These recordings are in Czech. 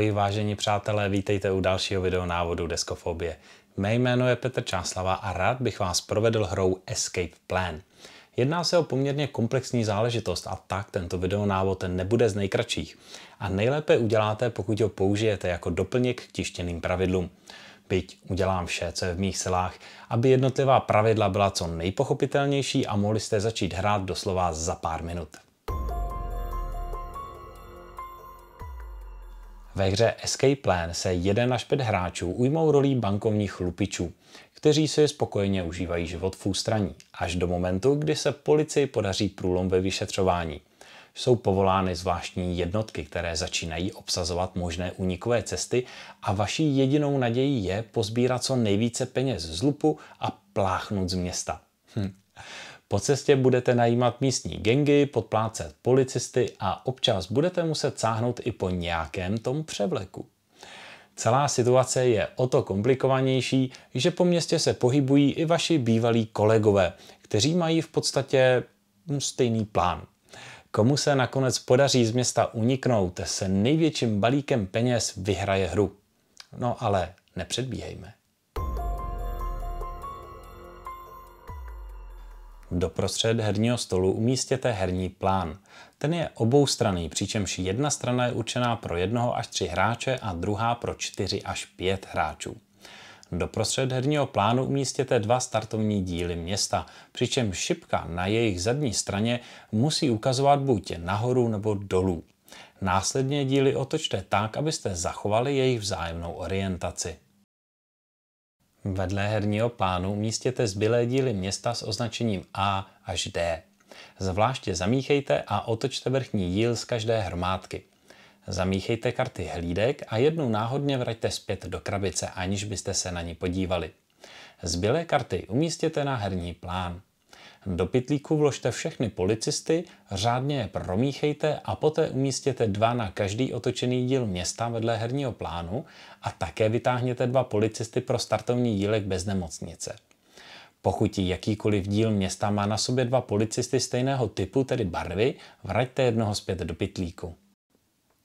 Ahoj vážení přátelé, vítejte u dalšího videonávodu Deskofobie. Mé jméno je Petr Čáslava a rád bych vás provedl hrou Escape Plan. Jedná se o poměrně komplexní záležitost a tak tento videonávod nebude z nejkratších. A nejlépe uděláte, pokud ho použijete jako doplněk k tištěným pravidlům. Byť udělám vše, co je v mých silách, aby jednotlivá pravidla byla co nejpochopitelnější a mohli jste začít hrát doslova za pár minut. Ve hře Escape Plan se jeden až pět hráčů ujmou rolí bankovních lupičů, kteří si spokojeně užívají život v ústraní, až do momentu, kdy se policii podaří průlom ve vyšetřování. Jsou povolány zvláštní jednotky, které začínají obsazovat možné únikové cesty a vaší jedinou nadějí je pozbírat co nejvíce peněz z lupu a pláchnout z města. Hm, po cestě budete najímat místní gengy, podplácet policisty a občas budete muset sáhnout i po nějakém tom převleku. Celá situace je o to komplikovanější, že po městě se pohybují i vaši bývalí kolegové, kteří mají v podstatě hm, stejný plán. Komu se nakonec podaří z města uniknout, se největším balíkem peněz vyhraje hru. No ale nepředbíhejme. Doprostřed herního stolu umístěte herní plán. Ten je oboustranný, přičemž jedna strana je určená pro jednoho až tři hráče a druhá pro čtyři až pět hráčů. Doprostřed herního plánu umístěte dva startovní díly města, přičemž šipka na jejich zadní straně musí ukazovat buď nahoru nebo dolů. Následně díly otočte tak, abyste zachovali jejich vzájemnou orientaci. Vedle herního plánu umístěte zbylé díly města s označením A až D. Zvláště zamíchejte a otočte vrchní díl z každé hromádky. Zamíchejte karty hlídek a jednu náhodně vraťte zpět do krabice, aniž byste se na ní podívali. Zbylé karty umístěte na herní plán. Do pytlíku vložte všechny policisty, řádně je promíchejte a poté umístěte dva na každý otočený díl města vedle herního plánu a také vytáhněte dva policisty pro startovní dílek bez nemocnice. Pokud jakýkoliv díl města má na sobě dva policisty stejného typu, tedy barvy, vraťte jednoho zpět do pytlíku.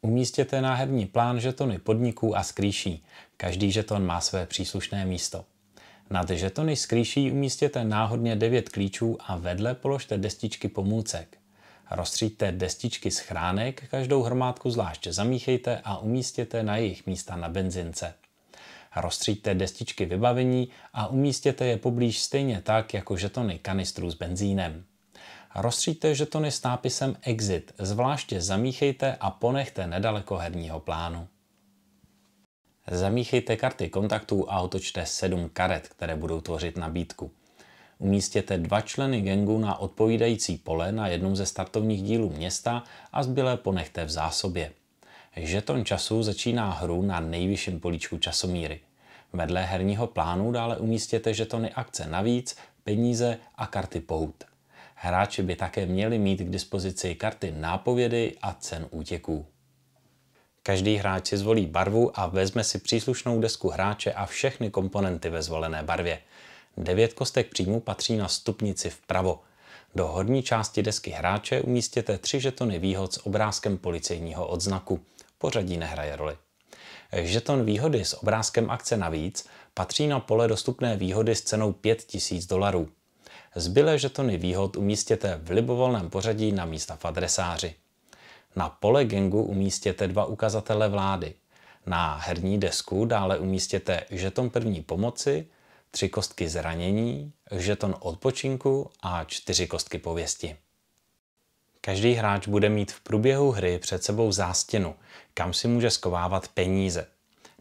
Umístěte na herní plán žetony podniků a skrýší. Každý žeton má své příslušné místo. Nad žetony z klíší umístěte náhodně 9 klíčů a vedle položte destičky pomůcek. Rozstříďte destičky schránek, každou hromádku zvlášť zamíchejte a umístěte na jejich místa na benzince. Rozstříďte destičky vybavení a umístěte je poblíž stejně tak jako žetony kanistrů s benzínem. Rozstříďte žetony s nápisem Exit, zvláště zamíchejte a ponechte nedaleko herního plánu. Zamíchejte karty kontaktů a otočte 7 karet, které budou tvořit nabídku. Umístěte dva členy gengu na odpovídající pole na jednom ze startovních dílů města a zbylé ponechte v zásobě. Žeton času začíná hru na nejvyšším políčku časomíry. Vedle herního plánu dále umístěte žetony akce navíc, peníze a karty pout. Hráči by také měli mít k dispozici karty nápovědy a cen útěků. Každý hráč si zvolí barvu a vezme si příslušnou desku hráče a všechny komponenty ve zvolené barvě. Devět kostek příjmu patří na stupnici vpravo. Do horní části desky hráče umístěte tři žetony výhod s obrázkem policejního odznaku. Pořadí nehraje roli. Žeton výhody s obrázkem akce navíc patří na pole dostupné výhody s cenou 5000 dolarů. Zbylé žetony výhod umístěte v libovolném pořadí na místa v adresáři. Na pole gengu umístěte dva ukazatele vlády. Na herní desku dále umístěte žeton první pomoci, tři kostky zranění, žeton odpočinku a čtyři kostky pověsti. Každý hráč bude mít v průběhu hry před sebou zástěnu, kam si může skovávat peníze.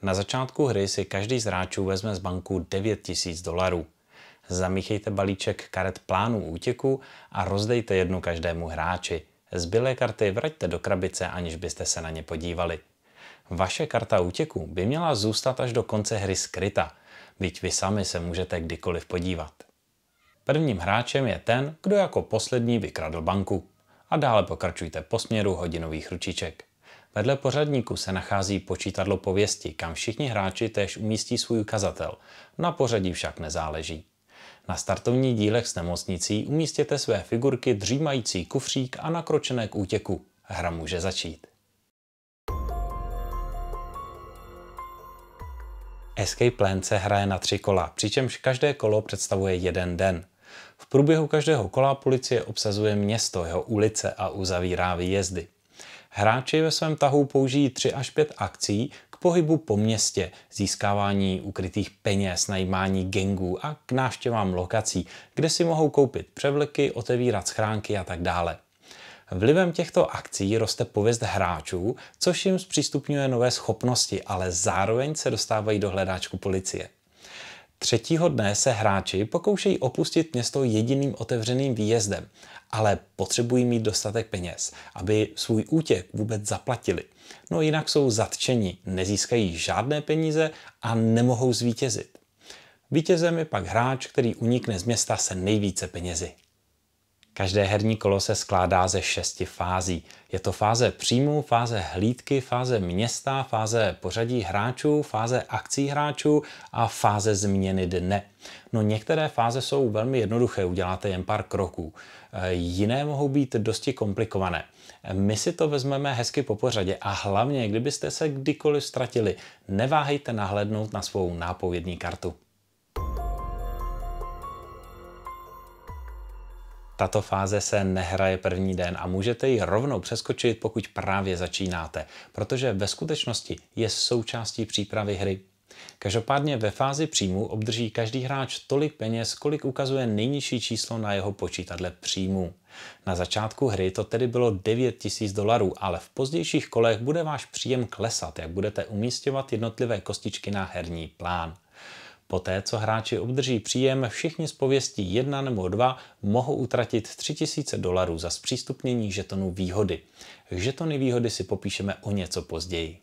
Na začátku hry si každý z hráčů vezme z banku 9000 dolarů. Zamíchejte balíček karet plánů útěku a rozdejte jednu každému hráči – Zbylé karty vraťte do krabice, aniž byste se na ně podívali. Vaše karta útěku by měla zůstat až do konce hry skryta, byť vy sami se můžete kdykoliv podívat. Prvním hráčem je ten, kdo jako poslední vykradl banku. A dále pokračujte po směru hodinových ručiček. Vedle pořadníku se nachází počítadlo pověsti, kam všichni hráči též umístí svůj ukazatel. Na pořadí však nezáleží. Na startovní dílech s nemocnicí umístěte své figurky dřímající kufřík a nakročené k útěku. Hra může začít. Escape Plan se hraje na tři kola, přičemž každé kolo představuje jeden den. V průběhu každého kola policie obsazuje město, jeho ulice a uzavírá výjezdy. Hráči ve svém tahu použijí 3 až 5 akcí, pohybu po městě, získávání ukrytých peněz, najímání gengů a k návštěvám lokací, kde si mohou koupit převleky, otevírat schránky a tak dále. Vlivem těchto akcí roste pověst hráčů, což jim zpřístupňuje nové schopnosti, ale zároveň se dostávají do hledáčku policie. Třetího dne se hráči pokoušejí opustit město jediným otevřeným výjezdem ale potřebují mít dostatek peněz, aby svůj útěk vůbec zaplatili. No jinak jsou zatčeni, nezískají žádné peníze a nemohou zvítězit. Vítězem je pak hráč, který unikne z města se nejvíce penězi. Každé herní kolo se skládá ze šesti fází. Je to fáze příjmu, fáze hlídky, fáze města, fáze pořadí hráčů, fáze akcí hráčů a fáze změny dne. No některé fáze jsou velmi jednoduché, uděláte jen pár kroků. Eh, jiné mohou být dosti komplikované. My si to vezmeme hezky po pořadě a hlavně, kdybyste se kdykoliv ztratili, neváhejte nahlédnout na svou nápovědní kartu. Tato fáze se nehraje první den a můžete ji rovnou přeskočit, pokud právě začínáte, protože ve skutečnosti je součástí přípravy hry. Každopádně ve fázi příjmu obdrží každý hráč tolik peněz, kolik ukazuje nejnižší číslo na jeho počítadle příjmu. Na začátku hry to tedy bylo 9000 dolarů, ale v pozdějších kolech bude váš příjem klesat, jak budete umístěvat jednotlivé kostičky na herní plán. Poté, co hráči obdrží příjem, všichni z pověstí 1 nebo 2 mohou utratit 3000 dolarů za zpřístupnění žetonů výhody. Žetony výhody si popíšeme o něco později.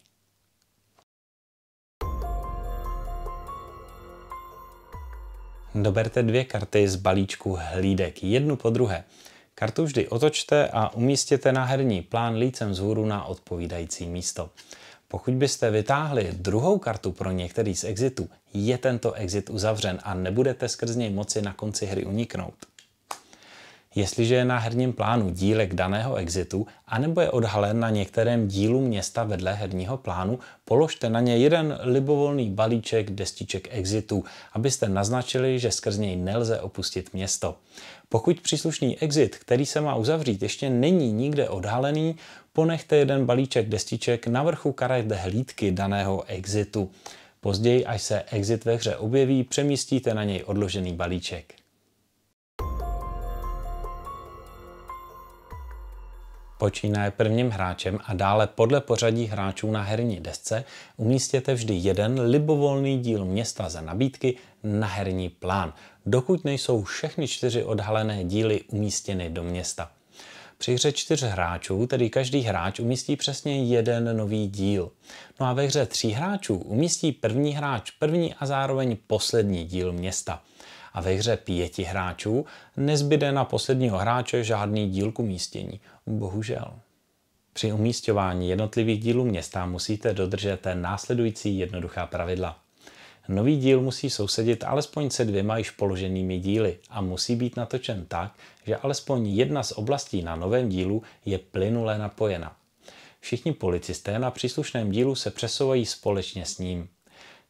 Doberte dvě karty z balíčku hlídek, jednu po druhé. Kartu vždy otočte a umístěte na herní plán lícem vzhůru na odpovídající místo. Pokud byste vytáhli druhou kartu pro některý z exitů, je tento exit uzavřen a nebudete skrz něj moci na konci hry uniknout. Jestliže je na herním plánu dílek daného exitu, anebo je odhalen na některém dílu města vedle herního plánu, položte na ně jeden libovolný balíček destiček exitu, abyste naznačili, že skrz něj nelze opustit město. Pokud příslušný exit, který se má uzavřít, ještě není nikde odhalený, ponechte jeden balíček destiček na vrchu karet hlídky daného exitu. Později, až se exit ve hře objeví, přemístíte na něj odložený balíček. Počínaje prvním hráčem a dále podle pořadí hráčů na herní desce umístěte vždy jeden libovolný díl města ze nabídky na herní plán, dokud nejsou všechny čtyři odhalené díly umístěny do města. Při hře čtyř hráčů tedy každý hráč umístí přesně jeden nový díl. No a ve hře tří hráčů umístí první hráč první a zároveň poslední díl města. A ve hře pěti hráčů nezbyde na posledního hráče žádný díl k umístění. Bohužel. Při umístěvání jednotlivých dílů města musíte dodržet následující jednoduchá pravidla. Nový díl musí sousedit alespoň se dvěma již položenými díly a musí být natočen tak, že alespoň jedna z oblastí na novém dílu je plynule napojena. Všichni policisté na příslušném dílu se přesouvají společně s ním.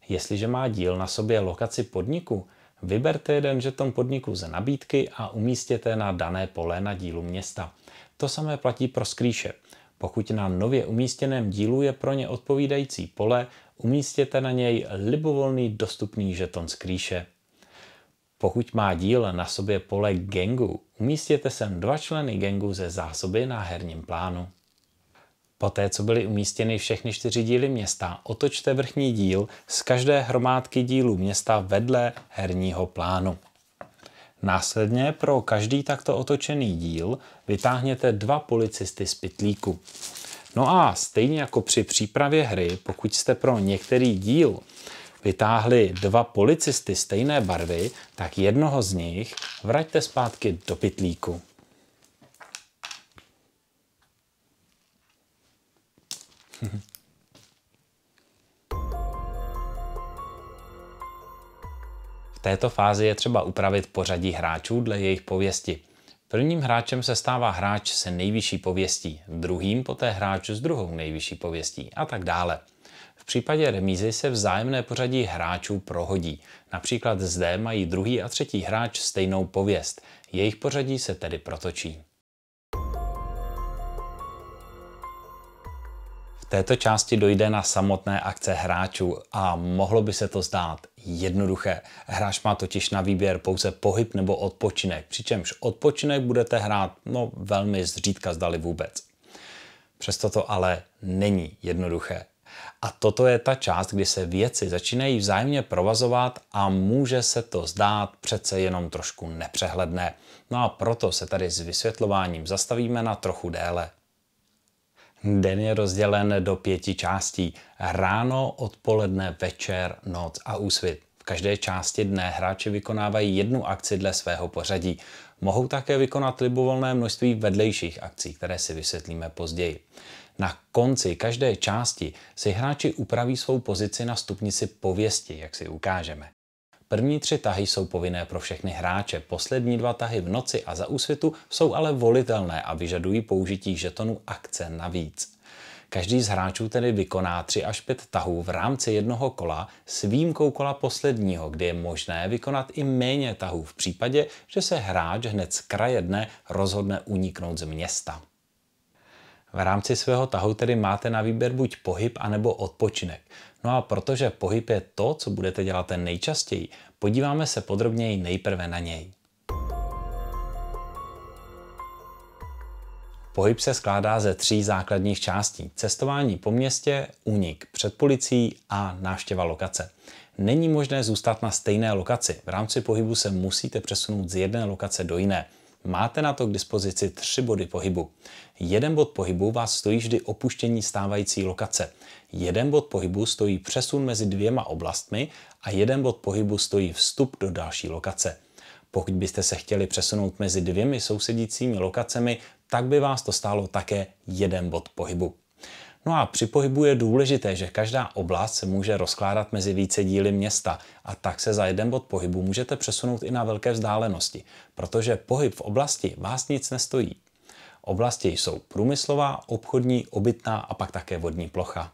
Jestliže má díl na sobě lokaci podniku, vyberte jeden žeton podniku ze nabídky a umístěte na dané pole na dílu města. To samé platí pro skrýše. Pokud na nově umístěném dílu je pro ně odpovídající pole, umístěte na něj libovolný dostupný žeton z klíše. Pokud má díl na sobě pole gengu, umístěte sem dva členy gengu ze zásoby na herním plánu. Poté, co byly umístěny všechny čtyři díly města, otočte vrchní díl z každé hromádky dílů města vedle herního plánu. Následně pro každý takto otočený díl vytáhněte dva policisty z pitlíku. No a stejně jako při přípravě hry, pokud jste pro některý díl vytáhli dva policisty stejné barvy, tak jednoho z nich vraťte zpátky do pitlíku. V této fázi je třeba upravit pořadí hráčů dle jejich pověsti. Prvním hráčem se stává hráč se nejvyšší pověstí, druhým poté hráč s druhou nejvyšší pověstí a tak dále. V případě remízy se vzájemné pořadí hráčů prohodí. Například zde mají druhý a třetí hráč stejnou pověst. Jejich pořadí se tedy protočí. této části dojde na samotné akce hráčů a mohlo by se to zdát jednoduché. Hráč má totiž na výběr pouze pohyb nebo odpočinek, přičemž odpočinek budete hrát no, velmi zřídka zdali vůbec. Přesto to ale není jednoduché. A toto je ta část, kdy se věci začínají vzájemně provazovat a může se to zdát přece jenom trošku nepřehledné. No a proto se tady s vysvětlováním zastavíme na trochu déle. Den je rozdělen do pěti částí. Ráno, odpoledne, večer, noc a úsvit. V každé části dne hráči vykonávají jednu akci dle svého pořadí. Mohou také vykonat libovolné množství vedlejších akcí, které si vysvětlíme později. Na konci každé části si hráči upraví svou pozici na stupnici pověsti, jak si ukážeme. První tři tahy jsou povinné pro všechny hráče, poslední dva tahy v noci a za úsvitu jsou ale volitelné a vyžadují použití žetonu akce navíc. Každý z hráčů tedy vykoná 3 až 5 tahů v rámci jednoho kola s výjimkou kola posledního, kdy je možné vykonat i méně tahů v případě, že se hráč hned z kraje dne rozhodne uniknout z města. V rámci svého tahu tedy máte na výběr buď pohyb anebo odpočinek. No a protože pohyb je to, co budete dělat ten nejčastěji, podíváme se podrobněji nejprve na něj. Pohyb se skládá ze tří základních částí. Cestování po městě, únik před policií a návštěva lokace. Není možné zůstat na stejné lokaci. V rámci pohybu se musíte přesunout z jedné lokace do jiné. Máte na to k dispozici tři body pohybu. Jeden bod pohybu vás stojí vždy opuštění stávající lokace. Jeden bod pohybu stojí přesun mezi dvěma oblastmi a jeden bod pohybu stojí vstup do další lokace. Pokud byste se chtěli přesunout mezi dvěmi sousedícími lokacemi, tak by vás to stálo také jeden bod pohybu. No a při pohybu je důležité, že každá oblast se může rozkládat mezi více díly města a tak se za jeden bod pohybu můžete přesunout i na velké vzdálenosti, protože pohyb v oblasti vás nic nestojí. Oblasti jsou průmyslová, obchodní, obytná a pak také vodní plocha.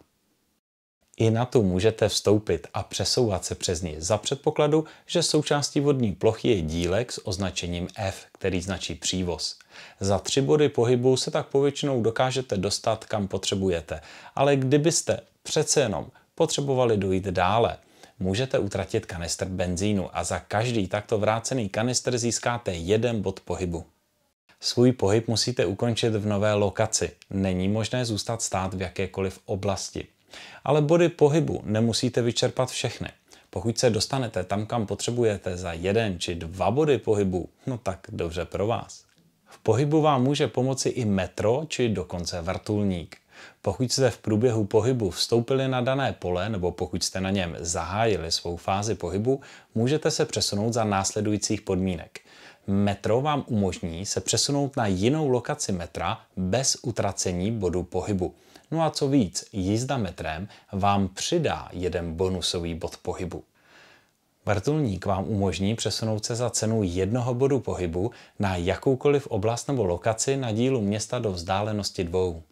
I na tu můžete vstoupit a přesouvat se přes ní za předpokladu, že součástí vodní plochy je dílek s označením F, který značí přívoz. Za tři body pohybu se tak povětšinou dokážete dostat, kam potřebujete, ale kdybyste přece jenom potřebovali dojít dále, můžete utratit kanistr benzínu a za každý takto vrácený kanistr získáte jeden bod pohybu. Svůj pohyb musíte ukončit v nové lokaci. Není možné zůstat stát v jakékoliv oblasti. Ale body pohybu nemusíte vyčerpat všechny. Pokud se dostanete tam, kam potřebujete za jeden či dva body pohybu, no tak dobře pro vás. V pohybu vám může pomoci i metro či dokonce vrtulník. Pokud jste v průběhu pohybu vstoupili na dané pole nebo pokud jste na něm zahájili svou fázi pohybu, můžete se přesunout za následujících podmínek. Metro vám umožní se přesunout na jinou lokaci metra bez utracení bodu pohybu. No a co víc, jízda metrem vám přidá jeden bonusový bod pohybu. Vrtulník vám umožní přesunout se za cenu jednoho bodu pohybu na jakoukoliv oblast nebo lokaci na dílu města do vzdálenosti dvou.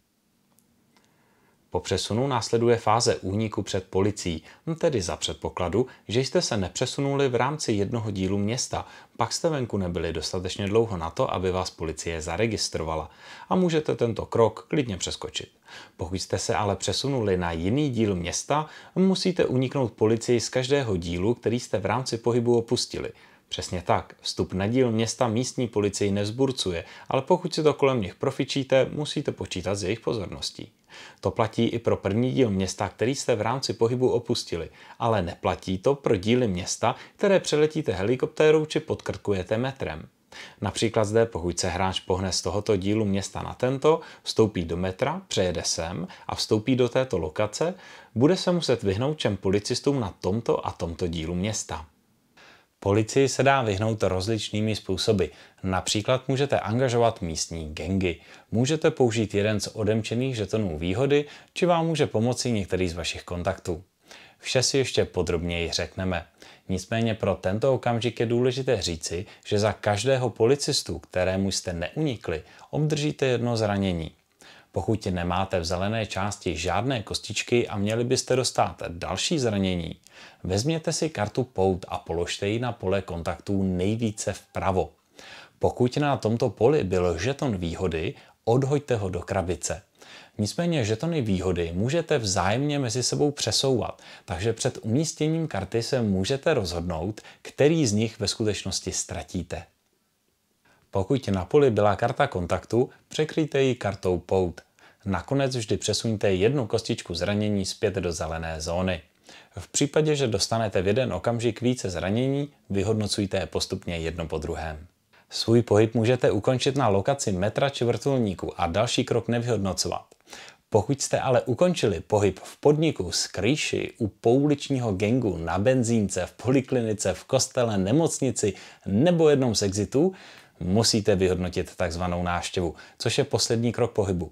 Po přesunu následuje fáze úniku před policií, no tedy za předpokladu, že jste se nepřesunuli v rámci jednoho dílu města, pak jste venku nebyli dostatečně dlouho na to, aby vás policie zaregistrovala a můžete tento krok klidně přeskočit. Pokud jste se ale přesunuli na jiný díl města, musíte uniknout policii z každého dílu, který jste v rámci pohybu opustili. Přesně tak, vstup na díl města místní policii nezburcuje, ale pokud si to kolem nich profičíte, musíte počítat s jejich pozorností. To platí i pro první díl města, který jste v rámci pohybu opustili, ale neplatí to pro díly města, které přeletíte helikoptérou či podkrkujete metrem. Například zde, pokud se hráč pohne z tohoto dílu města na tento, vstoupí do metra, přejede sem a vstoupí do této lokace, bude se muset vyhnout čem policistům na tomto a tomto dílu města. Policii se dá vyhnout rozličnými způsoby. Například můžete angažovat místní gengy. Můžete použít jeden z odemčených žetonů výhody, či vám může pomoci některý z vašich kontaktů. Vše si ještě podrobněji řekneme. Nicméně pro tento okamžik je důležité říci, že za každého policistu, kterému jste neunikli, obdržíte jedno zranění. Pokud nemáte v zelené části žádné kostičky a měli byste dostat další zranění, Vezměte si kartu pout a položte ji na pole kontaktů nejvíce vpravo. Pokud na tomto poli byl žeton výhody, odhoďte ho do krabice. Nicméně žetony výhody můžete vzájemně mezi sebou přesouvat, takže před umístěním karty se můžete rozhodnout, který z nich ve skutečnosti ztratíte. Pokud na poli byla karta kontaktu, překryjte ji kartou pout. Nakonec vždy přesuňte jednu kostičku zranění zpět do zelené zóny. V případě, že dostanete v jeden okamžik více zranění, vyhodnocujte je postupně jedno po druhém. Svůj pohyb můžete ukončit na lokaci metra či vrtulníku a další krok nevyhodnocovat. Pokud jste ale ukončili pohyb v podniku, z kryši u pouličního gengu, na benzínce, v poliklinice, v kostele, nemocnici nebo jednom z exitů, musíte vyhodnotit takzvanou náštěvu, což je poslední krok pohybu.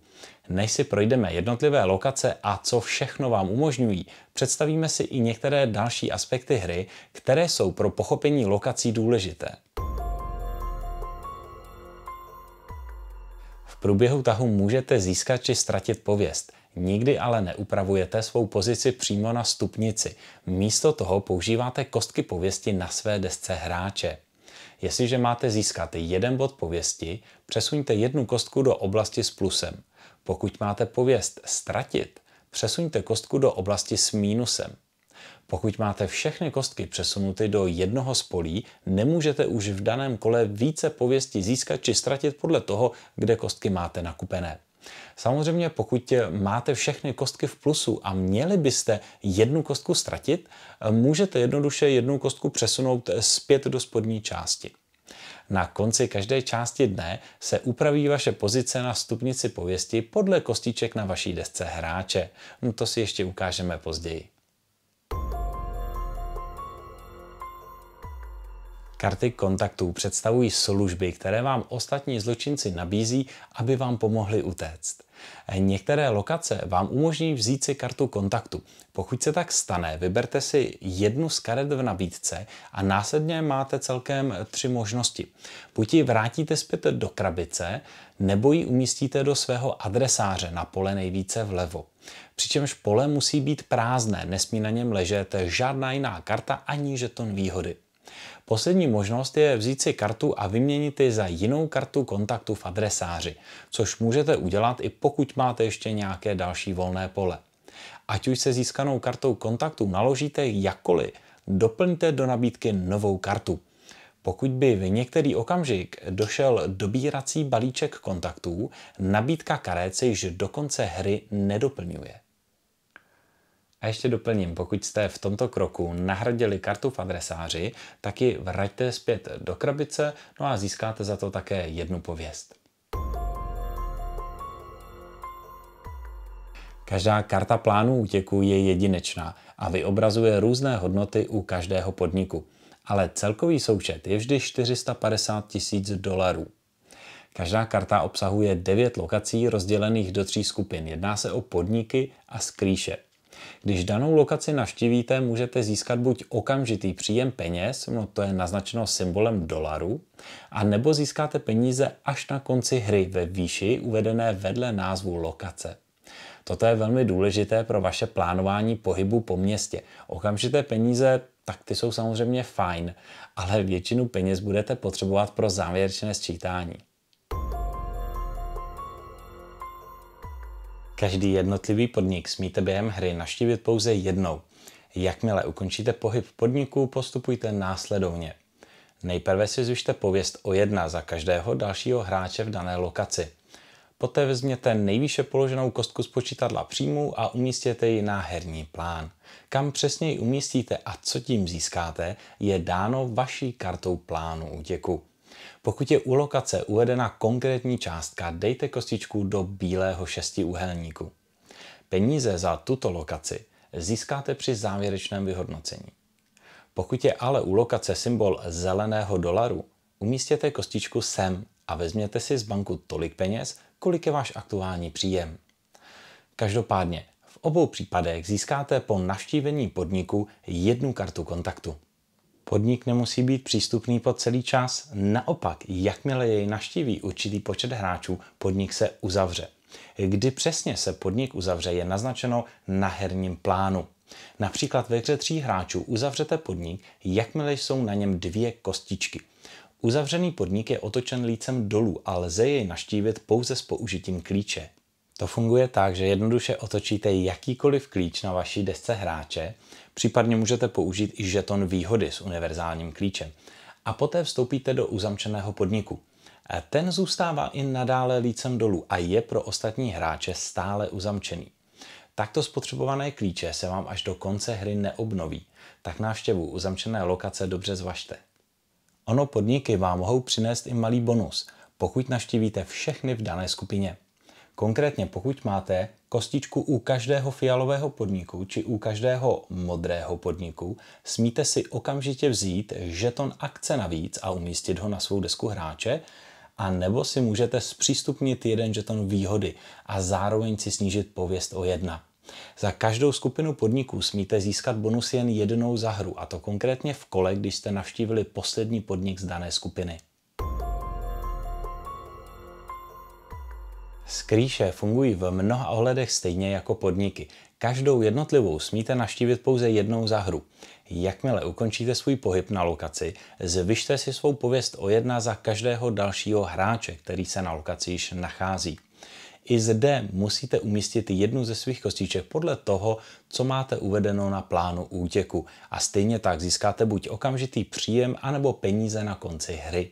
Než si projdeme jednotlivé lokace a co všechno vám umožňují, představíme si i některé další aspekty hry, které jsou pro pochopení lokací důležité. V průběhu tahu můžete získat či ztratit pověst, Nikdy ale neupravujete svou pozici přímo na stupnici. Místo toho používáte kostky pověsti na své desce hráče. Jestliže máte získat jeden bod pověsti, přesuňte jednu kostku do oblasti s plusem. Pokud máte pověst ztratit, přesuňte kostku do oblasti s mínusem. Pokud máte všechny kostky přesunuty do jednoho z polí, nemůžete už v daném kole více pověsti získat či ztratit podle toho, kde kostky máte nakupené. Samozřejmě, pokud máte všechny kostky v plusu a měli byste jednu kostku ztratit, můžete jednoduše jednu kostku přesunout zpět do spodní části. Na konci každé části dne se upraví vaše pozice na stupnici pověsti podle kostiček na vaší desce hráče. No to si ještě ukážeme později. Karty kontaktů představují služby, které vám ostatní zločinci nabízí, aby vám pomohli utéct. Některé lokace vám umožní vzít si kartu kontaktu. Pokud se tak stane, vyberte si jednu z karet v nabídce a následně máte celkem tři možnosti. Buď ji vrátíte zpět do krabice, nebo ji umístíte do svého adresáře na pole nejvíce vlevo. Přičemž pole musí být prázdné, nesmí na něm ležet žádná jiná karta ani žeton výhody. Poslední možnost je vzít si kartu a vyměnit ji za jinou kartu kontaktu v adresáři, což můžete udělat i pokud máte ještě nějaké další volné pole. Ať už se získanou kartou kontaktu naložíte jakkoliv, doplňte do nabídky novou kartu. Pokud by v některý okamžik došel dobírací balíček kontaktů, nabídka karet se již do konce hry nedoplňuje. A ještě doplním, pokud jste v tomto kroku nahradili kartu v adresáři, tak ji vraťte zpět do krabice, no a získáte za to také jednu pověst. Každá karta plánu útěku je jedinečná a vyobrazuje různé hodnoty u každého podniku. Ale celkový součet je vždy 450 tisíc dolarů. Každá karta obsahuje 9 lokací rozdělených do tří skupin. Jedná se o podniky a skrýše. Když danou lokaci navštívíte, můžete získat buď okamžitý příjem peněz, no to je naznačeno symbolem dolaru, a nebo získáte peníze až na konci hry ve výši uvedené vedle názvu lokace. Toto je velmi důležité pro vaše plánování pohybu po městě. Okamžité peníze, tak ty jsou samozřejmě fajn, ale většinu peněz budete potřebovat pro závěrečné sčítání. Každý jednotlivý podnik smíte během hry naštívit pouze jednou. Jakmile ukončíte pohyb podniku, postupujte následovně. Nejprve si zjište pověst o jedna za každého dalšího hráče v dané lokaci. Poté vezměte nejvýše položenou kostku z počítadla příjmů a umístěte ji na herní plán. Kam přesně ji umístíte a co tím získáte, je dáno vaší kartou plánu útěku. Pokud je u lokace uvedena konkrétní částka, dejte kostičku do bílého šestiúhelníku. Peníze za tuto lokaci získáte při závěrečném vyhodnocení. Pokud je ale u lokace symbol zeleného dolaru, umístěte kostičku sem a vezměte si z banku tolik peněz, kolik je váš aktuální příjem. Každopádně, v obou případech získáte po navštívení podniku jednu kartu kontaktu. Podnik nemusí být přístupný po celý čas, naopak, jakmile jej naštíví určitý počet hráčů, podnik se uzavře. Kdy přesně se podnik uzavře, je naznačeno na herním plánu. Například ve hře tří hráčů uzavřete podnik, jakmile jsou na něm dvě kostičky. Uzavřený podnik je otočen lícem dolů a lze jej naštívit pouze s použitím klíče. To funguje tak, že jednoduše otočíte jakýkoliv klíč na vaší desce hráče, případně můžete použít i žeton výhody s univerzálním klíčem. A poté vstoupíte do uzamčeného podniku. Ten zůstává i nadále lícem dolů a je pro ostatní hráče stále uzamčený. Takto spotřebované klíče se vám až do konce hry neobnoví, tak návštěvu uzamčené lokace dobře zvažte. Ono podniky vám mohou přinést i malý bonus, pokud naštívíte všechny v dané skupině. Konkrétně pokud máte kostičku u každého fialového podniku či u každého modrého podniku, smíte si okamžitě vzít žeton akce navíc a umístit ho na svou desku hráče, a nebo si můžete zpřístupnit jeden žeton výhody a zároveň si snížit pověst o jedna. Za každou skupinu podniků smíte získat bonus jen jednou za hru, a to konkrétně v kole, když jste navštívili poslední podnik z dané skupiny. Skrýše fungují v mnoha ohledech stejně jako podniky. Každou jednotlivou smíte naštívit pouze jednou za hru. Jakmile ukončíte svůj pohyb na lokaci, zvyšte si svou pověst o jedna za každého dalšího hráče, který se na lokaci již nachází. I zde musíte umístit jednu ze svých kostiček podle toho, co máte uvedeno na plánu útěku a stejně tak získáte buď okamžitý příjem anebo peníze na konci hry.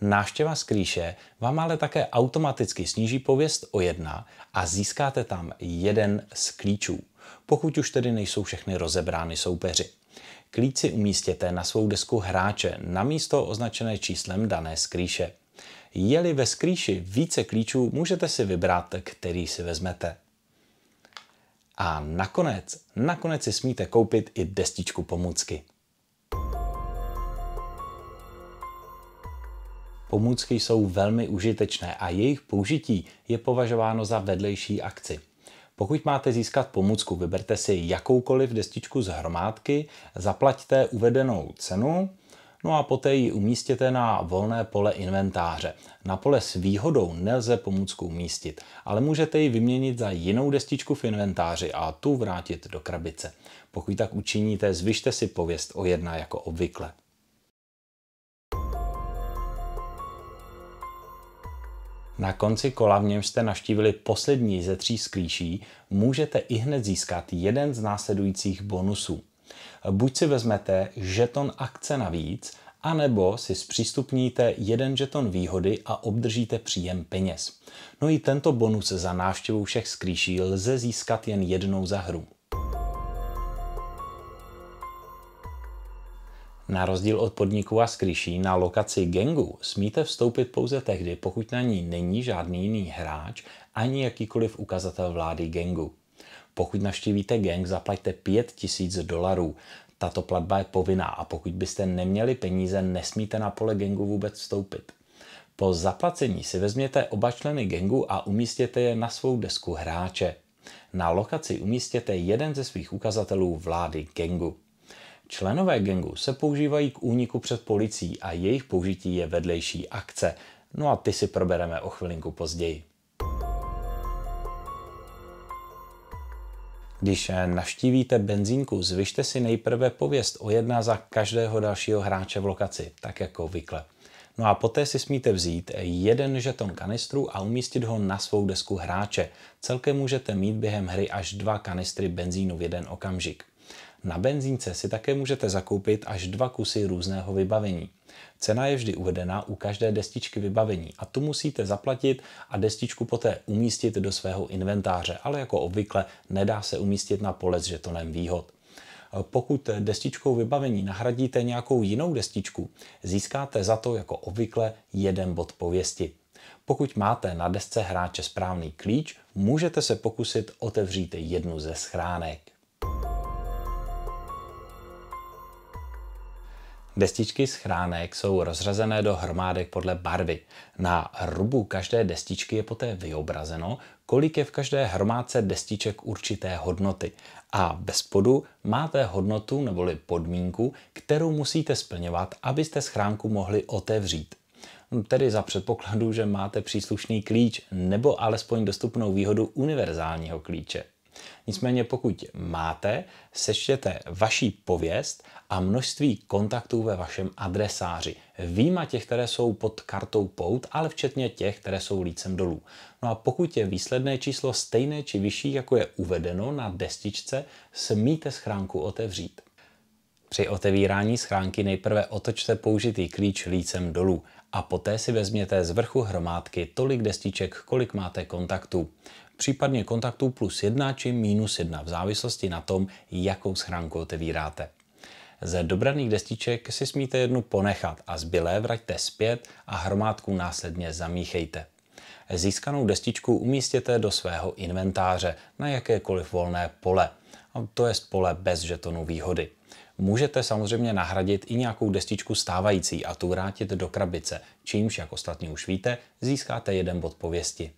Náštěva skrýše vám ale také automaticky sníží pověst o jedna a získáte tam jeden z klíčů, pokud už tedy nejsou všechny rozebrány soupeři. Klíci umístěte na svou desku hráče na místo označené číslem dané skrýše. Je-li ve skrýši více klíčů, můžete si vybrat, který si vezmete. A nakonec, nakonec si smíte koupit i destičku pomůcky. Pomůcky jsou velmi užitečné a jejich použití je považováno za vedlejší akci. Pokud máte získat pomůcku, vyberte si jakoukoliv destičku z hromádky, zaplaťte uvedenou cenu, no a poté ji umístěte na volné pole inventáře. Na pole s výhodou nelze pomůcku umístit, ale můžete ji vyměnit za jinou destičku v inventáři a tu vrátit do krabice. Pokud tak učiníte, zvyšte si pověst o jedna jako obvykle. Na konci kola, v němž jste navštívili poslední ze tří sklíší, můžete i hned získat jeden z následujících bonusů. Buď si vezmete žeton akce navíc, anebo si zpřístupníte jeden žeton výhody a obdržíte příjem peněz. No i tento bonus za návštěvu všech sklíší lze získat jen jednou za hru. Na rozdíl od podniku a skryší na lokaci gengu smíte vstoupit pouze tehdy, pokud na ní není žádný jiný hráč ani jakýkoliv ukazatel vlády gengu. Pokud navštívíte gang, zaplaťte 5000 dolarů. Tato platba je povinná a pokud byste neměli peníze, nesmíte na pole gengu vůbec vstoupit. Po zaplacení si vezměte oba členy gengu a umístěte je na svou desku hráče. Na lokaci umístěte jeden ze svých ukazatelů vlády gengu. Členové gengu se používají k úniku před policií a jejich použití je vedlejší akce. No a ty si probereme o chvilinku později. Když navštívíte benzínku, zvyšte si nejprve pověst o jedna za každého dalšího hráče v lokaci, tak jako vykle. No a poté si smíte vzít jeden žeton kanistru a umístit ho na svou desku hráče. Celkem můžete mít během hry až dva kanistry benzínu v jeden okamžik. Na benzínce si také můžete zakoupit až dva kusy různého vybavení. Cena je vždy uvedena u každé destičky vybavení a tu musíte zaplatit a destičku poté umístit do svého inventáře, ale jako obvykle nedá se umístit na pole s žetonem výhod. Pokud destičkou vybavení nahradíte nějakou jinou destičku, získáte za to jako obvykle jeden bod pověsti. Pokud máte na desce hráče správný klíč, můžete se pokusit otevřít jednu ze schránek. Destičky schránek jsou rozřazené do hromádek podle barvy. Na rubu každé destičky je poté vyobrazeno, kolik je v každé hromádce destiček určité hodnoty. A bez spodu máte hodnotu neboli podmínku, kterou musíte splňovat, abyste schránku mohli otevřít tedy za předpokladu, že máte příslušný klíč nebo alespoň dostupnou výhodu univerzálního klíče. Nicméně pokud máte, sečtěte vaší pověst a množství kontaktů ve vašem adresáři. Výjima těch, které jsou pod kartou pout, ale včetně těch, které jsou lícem dolů. No a pokud je výsledné číslo stejné či vyšší, jako je uvedeno na destičce, smíte schránku otevřít. Při otevírání schránky nejprve otočte použitý klíč lícem dolů a poté si vezměte z vrchu hromádky tolik destiček, kolik máte kontaktů případně kontaktů plus 1 či minus 1 v závislosti na tom, jakou schránku otevíráte. Ze dobraných destiček si smíte jednu ponechat a zbylé vraťte zpět a hromádku následně zamíchejte. Získanou destičku umístěte do svého inventáře na jakékoliv volné pole, a to je pole bez žetonů výhody. Můžete samozřejmě nahradit i nějakou destičku stávající a tu vrátit do krabice, čímž, jak ostatní už víte, získáte jeden bod pověsti.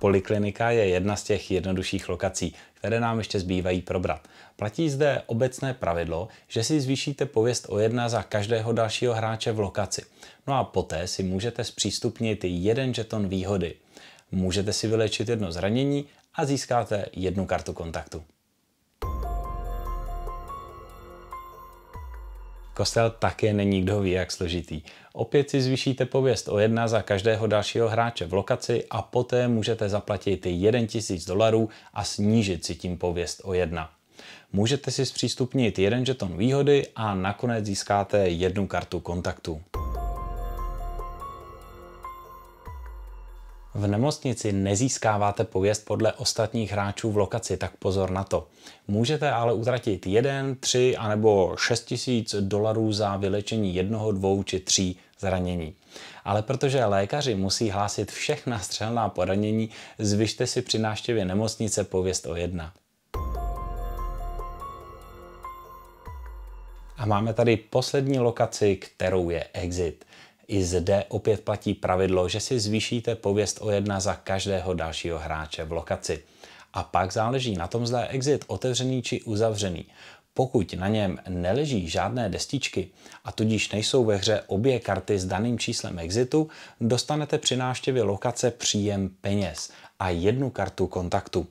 Poliklinika je jedna z těch jednodušších lokací, které nám ještě zbývají probrat. Platí zde obecné pravidlo, že si zvýšíte pověst o jedna za každého dalšího hráče v lokaci. No a poté si můžete zpřístupnit jeden žeton výhody. Můžete si vylečit jedno zranění a získáte jednu kartu kontaktu. Kostel také není kdo ví jak složitý. Opět si zvýšíte pověst o jedna za každého dalšího hráče v lokaci a poté můžete zaplatit 1000 dolarů a snížit si tím pověst o jedna. Můžete si zpřístupnit jeden žeton výhody a nakonec získáte jednu kartu kontaktu. V nemocnici nezískáváte pověst podle ostatních hráčů v lokaci, tak pozor na to. Můžete ale utratit 1, 3 anebo 6 tisíc dolarů za vylečení jednoho, dvou či tří zranění. Ale protože lékaři musí hlásit všechna střelná poranění, zvyšte si při návštěvě nemocnice pověst o jedna. A máme tady poslední lokaci, kterou je exit. I zde opět platí pravidlo, že si zvýšíte pověst o jedna za každého dalšího hráče v lokaci. A pak záleží na tom, zda je exit otevřený či uzavřený. Pokud na něm neleží žádné destičky a tudíž nejsou ve hře obě karty s daným číslem exitu, dostanete při návštěvě lokace příjem peněz a jednu kartu kontaktu.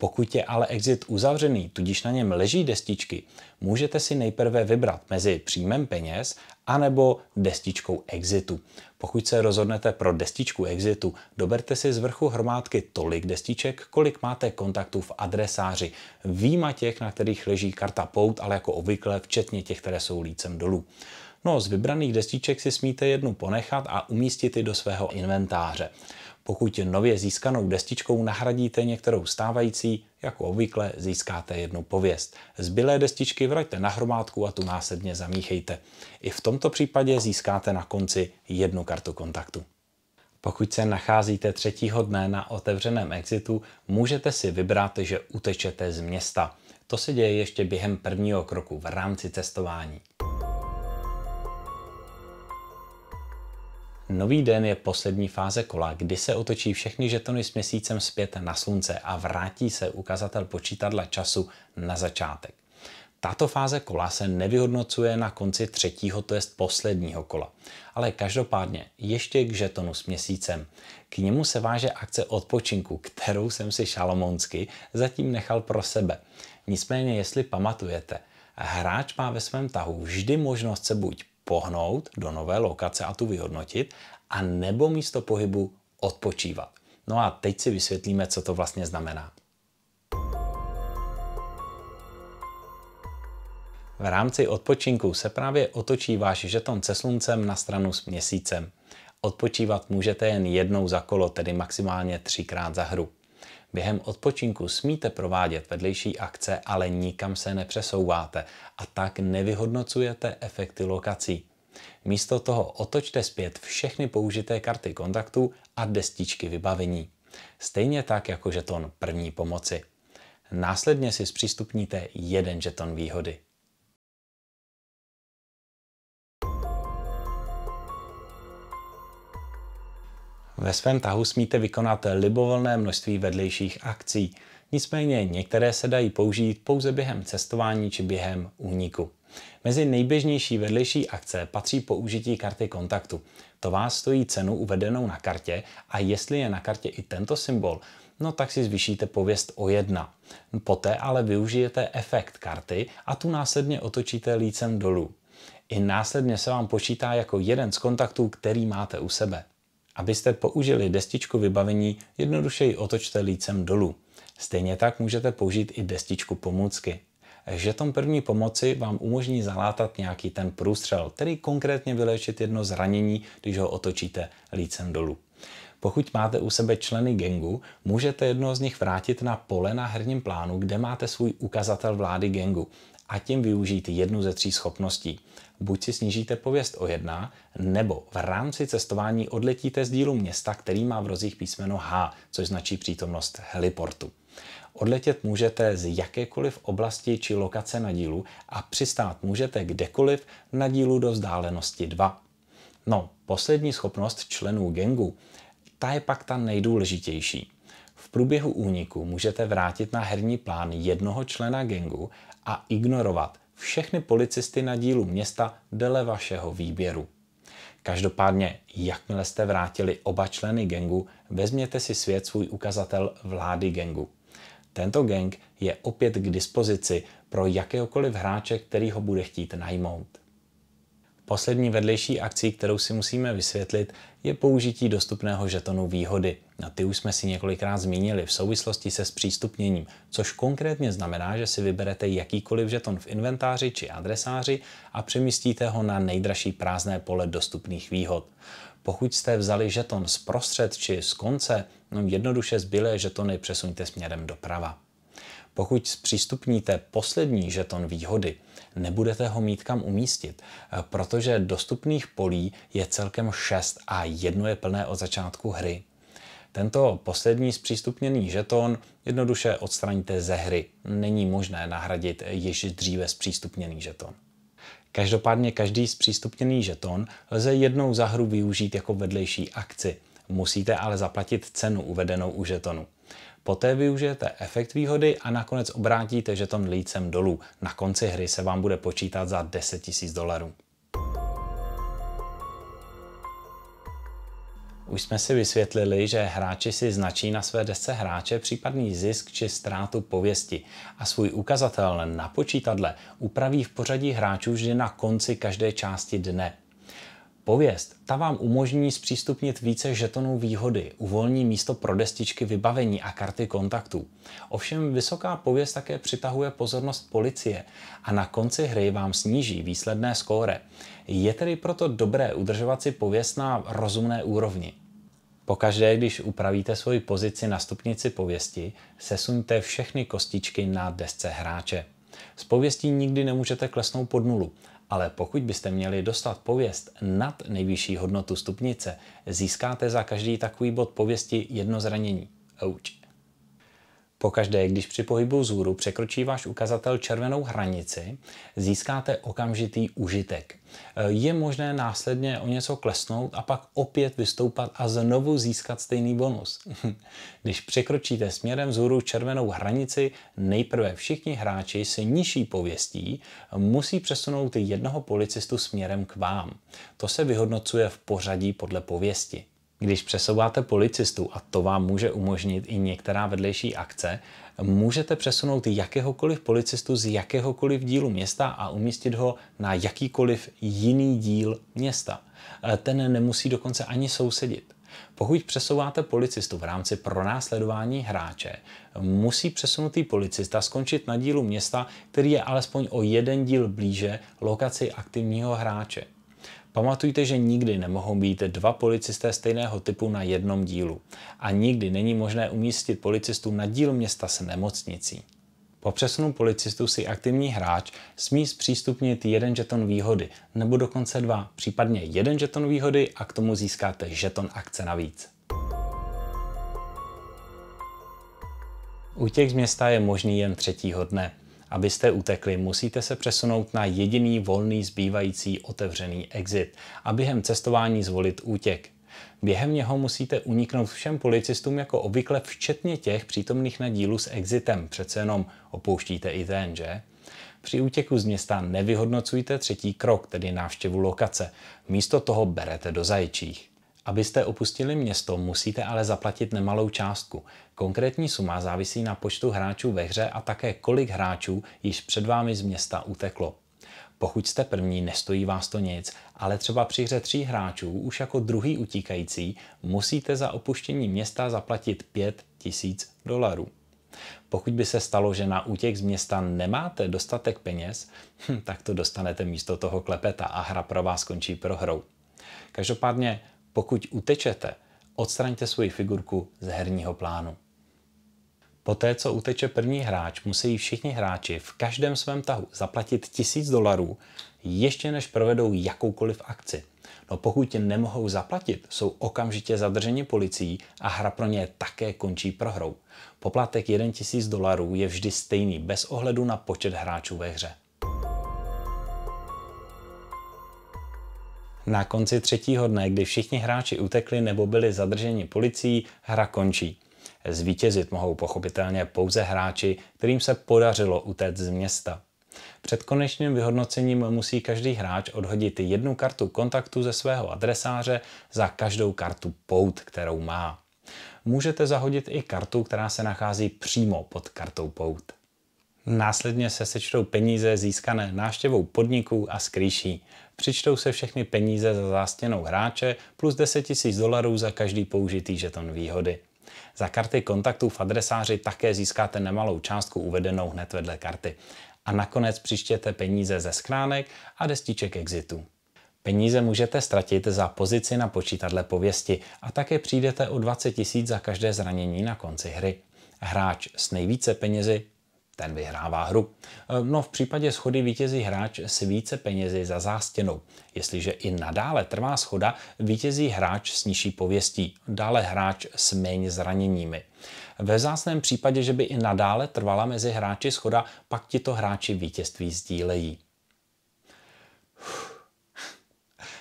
Pokud je ale exit uzavřený, tudíž na něm leží destičky, můžete si nejprve vybrat mezi příjmem peněz anebo destičkou exitu. Pokud se rozhodnete pro destičku exitu, doberte si z vrchu hromádky tolik destiček, kolik máte kontaktů v adresáři, výjima těch, na kterých leží karta pout, ale jako obvykle včetně těch, které jsou lícem dolů. No, z vybraných destiček si smíte jednu ponechat a umístit ji do svého inventáře. Pokud nově získanou destičkou nahradíte některou stávající, jako obvykle získáte jednu pověst. Zbylé destičky vraťte na hromádku a tu následně zamíchejte. I v tomto případě získáte na konci jednu kartu kontaktu. Pokud se nacházíte třetího dne na otevřeném exitu, můžete si vybrat, že utečete z města. To se děje ještě během prvního kroku v rámci cestování. Nový den je poslední fáze kola, kdy se otočí všechny žetony s měsícem zpět na slunce a vrátí se ukazatel počítadla času na začátek. Tato fáze kola se nevyhodnocuje na konci třetího, to jest posledního kola, ale každopádně ještě k žetonu s měsícem. K němu se váže akce odpočinku, kterou jsem si šalomonsky zatím nechal pro sebe. Nicméně, jestli pamatujete, hráč má ve svém tahu vždy možnost se buď pohnout do nové lokace a tu vyhodnotit, a nebo místo pohybu odpočívat. No a teď si vysvětlíme, co to vlastně znamená. V rámci odpočinku se právě otočí váš žeton se sluncem na stranu s měsícem. Odpočívat můžete jen jednou za kolo, tedy maximálně třikrát za hru. Během odpočinku smíte provádět vedlejší akce, ale nikam se nepřesouváte a tak nevyhodnocujete efekty lokací. Místo toho otočte zpět všechny použité karty kontaktů a destičky vybavení. Stejně tak jako žeton první pomoci. Následně si zpřístupníte jeden žeton výhody. Ve svém tahu smíte vykonat libovolné množství vedlejších akcí. Nicméně některé se dají použít pouze během cestování či během úniku. Mezi nejběžnější vedlejší akce patří použití karty kontaktu. To vás stojí cenu uvedenou na kartě a jestli je na kartě i tento symbol, no tak si zvýšíte pověst o jedna. Poté ale využijete efekt karty a tu následně otočíte lícem dolů. I následně se vám počítá jako jeden z kontaktů, který máte u sebe. Abyste použili destičku vybavení, jednodušeji otočte lícem dolů. Stejně tak můžete použít i destičku pomůcky. Žeton první pomoci vám umožní zalátat nějaký ten průstřel, který konkrétně vylečit jedno zranění, když ho otočíte lícem dolů. Pokud máte u sebe členy gengu, můžete jedno z nich vrátit na pole na herním plánu, kde máte svůj ukazatel vlády gengu a tím využít jednu ze tří schopností buď si snížíte pověst o jedna, nebo v rámci cestování odletíte z dílu města, který má v rozích písmeno H, což značí přítomnost heliportu. Odletět můžete z jakékoliv oblasti či lokace na dílu a přistát můžete kdekoliv na dílu do vzdálenosti 2. No, poslední schopnost členů gengu, ta je pak ta nejdůležitější. V průběhu úniku můžete vrátit na herní plán jednoho člena gengu a ignorovat všechny policisty na dílu města dle vašeho výběru. Každopádně, jakmile jste vrátili oba členy gengu, vezměte si svět svůj ukazatel vlády gengu. Tento gang je opět k dispozici pro jakéhokoliv hráče, který ho bude chtít najmout. Poslední vedlejší akcí, kterou si musíme vysvětlit, je použití dostupného žetonu výhody. Na ty už jsme si několikrát zmínili v souvislosti se zpřístupněním, což konkrétně znamená, že si vyberete jakýkoliv žeton v inventáři či adresáři a přemístíte ho na nejdražší prázdné pole dostupných výhod. Pokud jste vzali žeton z prostřed či z konce, no jednoduše zbylé žetony přesuňte směrem doprava. Pokud zpřístupníte poslední žeton výhody, nebudete ho mít kam umístit, eh, protože dostupných polí je celkem 6 a jedno je plné od začátku hry. Tento poslední zpřístupněný žeton jednoduše odstraníte ze hry. Není možné nahradit již dříve zpřístupněný žeton. Každopádně každý zpřístupněný žeton lze jednou za hru využít jako vedlejší akci. Musíte ale zaplatit cenu uvedenou u žetonu. Poté využijete efekt výhody a nakonec obrátíte žeton lícem dolů. Na konci hry se vám bude počítat za 10 000 dolarů. Už jsme si vysvětlili, že hráči si značí na své desce hráče případný zisk či ztrátu pověsti a svůj ukazatel na počítadle upraví v pořadí hráčů vždy na konci každé části dne. Pověst, ta vám umožní zpřístupnit více žetonů výhody, uvolní místo pro destičky vybavení a karty kontaktů. Ovšem vysoká pověst také přitahuje pozornost policie a na konci hry vám sníží výsledné skóre. Je tedy proto dobré udržovat si pověst na rozumné úrovni. Pokaždé, když upravíte svoji pozici na stupnici pověsti, sesuňte všechny kostičky na desce hráče. Z pověstí nikdy nemůžete klesnout pod nulu ale pokud byste měli dostat pověst nad nejvyšší hodnotu stupnice, získáte za každý takový bod pověsti jedno zranění. Ouch. Pokaždé, když při pohybu zůru překročí váš ukazatel červenou hranici, získáte okamžitý užitek. Eh, je možné následně o něco klesnout a pak opět vystoupat a znovu získat stejný bonus. Když překročíte směrem zůru červenou hranici, nejprve všichni hráči se nižší pověstí musí přesunout jednoho policistu směrem k vám. To se vyhodnocuje v pořadí podle pověsti. Když přesouváte policistu, a to vám může umožnit i některá vedlejší akce, můžete přesunout jakéhokoliv policistu z jakéhokoliv dílu města a umístit ho na jakýkoliv jiný díl města. E, ten nemusí dokonce ani sousedit. Pokud přesouváte policistu v rámci pronásledování hráče, musí přesunutý policista skončit na dílu města, který je alespoň o jeden díl blíže lokaci aktivního hráče. Pamatujte, že nikdy nemohou být dva policisté stejného typu na jednom dílu a nikdy není možné umístit policistu na díl města s nemocnicí. Po přesunu policistů si aktivní hráč smí zpřístupnit jeden žeton výhody, nebo dokonce dva, případně jeden žeton výhody a k tomu získáte žeton akce navíc. těch z města je možný jen třetího dne. Abyste utekli, musíte se přesunout na jediný volný zbývající otevřený exit a během cestování zvolit útěk. Během něho musíte uniknout všem policistům jako obvykle včetně těch přítomných na dílu s exitem, přece jenom opouštíte i ten, že? Při útěku z města nevyhodnocujte třetí krok, tedy návštěvu lokace. Místo toho berete do zajíčích. Abyste opustili město, musíte ale zaplatit nemalou částku. Konkrétní suma závisí na počtu hráčů ve hře a také kolik hráčů již před vámi z města uteklo. Pokud jste první, nestojí vás to nic, ale třeba při hře tří hráčů už jako druhý utíkající musíte za opuštění města zaplatit 5 tisíc dolarů. Pokud by se stalo, že na útěk z města nemáte dostatek peněz, hm, tak to dostanete místo toho klepeta a hra pro vás skončí prohrou. Každopádně pokud utečete, odstraňte svoji figurku z herního plánu. Poté, co uteče první hráč, musí všichni hráči v každém svém tahu zaplatit 1000 dolarů, ještě než provedou jakoukoliv akci. No pokud tě nemohou zaplatit, jsou okamžitě zadrženi policií a hra pro ně také končí prohrou. Poplatek 1000 dolarů je vždy stejný bez ohledu na počet hráčů ve hře. Na konci třetího dne, kdy všichni hráči utekli nebo byli zadrženi policií, hra končí. Zvítězit mohou pochopitelně pouze hráči, kterým se podařilo utéct z města. Před konečným vyhodnocením musí každý hráč odhodit jednu kartu kontaktu ze svého adresáře za každou kartu pout, kterou má. Můžete zahodit i kartu, která se nachází přímo pod kartou pout. Následně se sečtou peníze získané návštěvou podniků a skrýší přičtou se všechny peníze za zástěnou hráče plus 10 000 dolarů za každý použitý žeton výhody. Za karty kontaktů v adresáři také získáte nemalou částku uvedenou hned vedle karty. A nakonec přičtěte peníze ze schránek a destiček exitu. Peníze můžete ztratit za pozici na počítadle pověsti a také přijdete o 20 000 za každé zranění na konci hry. Hráč s nejvíce penězi ten vyhrává hru. Ehm, no v případě schody vítězí hráč s více penězi za zástěnou. Jestliže i nadále trvá schoda, vítězí hráč s nižší pověstí, dále hráč s méně zraněními. Ve zásném případě, že by i nadále trvala mezi hráči schoda, pak tito hráči vítězství sdílejí. Uf.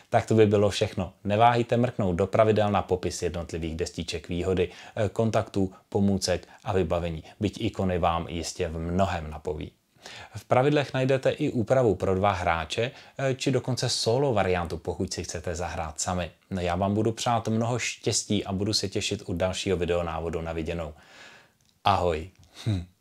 Tak to by bylo všechno. Neváhejte mrknout do pravidel na popis jednotlivých destiček výhody, eh, kontaktů, pomůcek a vybavení, byť ikony vám jistě v mnohem napoví. V pravidlech najdete i úpravu pro dva hráče, eh, či dokonce solo variantu, pokud si chcete zahrát sami. Já vám budu přát mnoho štěstí a budu se těšit u dalšího videonávodu na viděnou. Ahoj! Hm.